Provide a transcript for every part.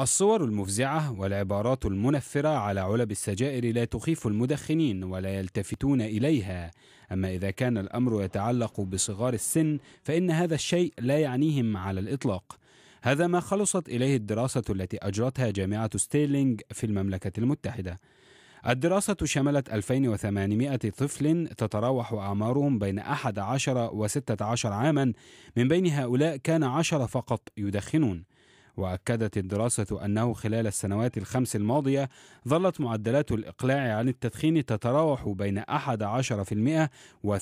الصور المفزعة والعبارات المنفرة على علب السجائر لا تخيف المدخنين ولا يلتفتون إليها، أما إذا كان الأمر يتعلق بصغار السن فإن هذا الشيء لا يعنيهم على الإطلاق. هذا ما خلصت إليه الدراسة التي أجرتها جامعة ستيرلينج في المملكة المتحدة. الدراسة شملت 2800 طفل تتراوح أعمارهم بين 11 و 16 عاما من بين هؤلاء كان 10 فقط يدخنون وأكدت الدراسة أنه خلال السنوات الخمس الماضية ظلت معدلات الإقلاع عن التدخين تتراوح بين 11% و 13%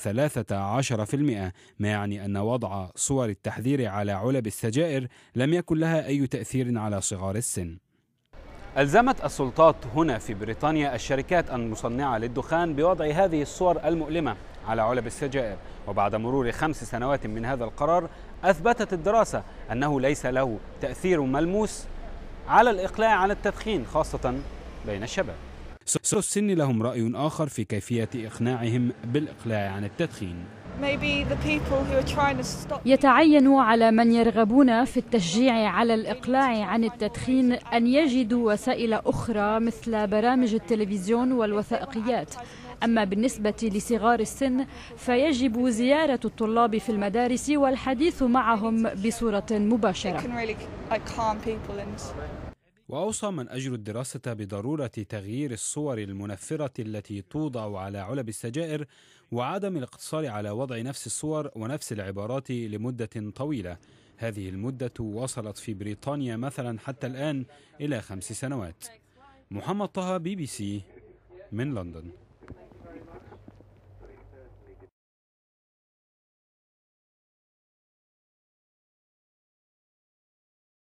ما يعني أن وضع صور التحذير على علب السجائر لم يكن لها أي تأثير على صغار السن ألزمت السلطات هنا في بريطانيا الشركات المصنعة للدخان بوضع هذه الصور المؤلمة على علب السجائر وبعد مرور خمس سنوات من هذا القرار أثبتت الدراسة أنه ليس له تأثير ملموس على الإقلاع عن التدخين خاصة بين الشباب سن لهم رأي آخر في كيفية إقناعهم بالإقلاع عن التدخين يتعين على من يرغبون في التشجيع على الإقلاع عن التدخين أن يجدوا وسائل أخرى مثل برامج التلفزيون والوثائقيات أما بالنسبة لصغار السن فيجب زيارة الطلاب في المدارس والحديث معهم بصورة مباشرة واوصى من أجر الدراسه بضروره تغيير الصور المنفره التي توضع على علب السجائر وعدم الاقتصار على وضع نفس الصور ونفس العبارات لمده طويله هذه المده وصلت في بريطانيا مثلا حتى الان الى خمس سنوات محمد طه بي بي سي من لندن